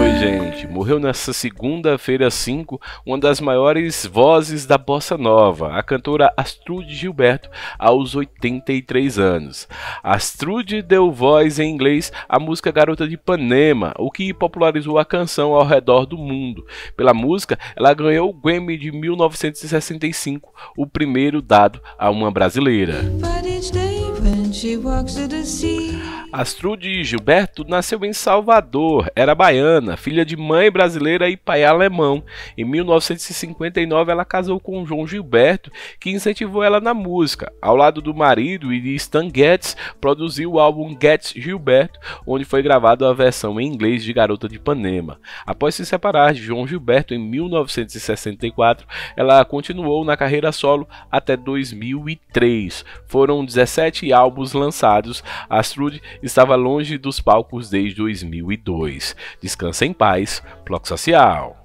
Oi, gente. Morreu nesta segunda-feira 5 uma das maiores vozes da bossa nova, a cantora Astrude Gilberto, aos 83 anos. Astrude deu voz em inglês à música Garota de Ipanema, o que popularizou a canção ao redor do mundo. Pela música, ela ganhou o Grammy de 1965, o primeiro dado a uma brasileira. Astrude Gilberto nasceu em Salvador, era baiana, filha de mãe brasileira e pai alemão. Em 1959, ela casou com João Gilberto, que incentivou ela na música. Ao lado do marido e de Stan Getz, produziu o álbum Getz Gilberto, onde foi gravada a versão em inglês de Garota de Ipanema. Após se separar de João Gilberto em 1964, ela continuou na carreira solo até 2003. Foram 17 álbuns álbuns lançados, Astrud estava longe dos palcos desde 2002. Descansa em paz, Bloco Social.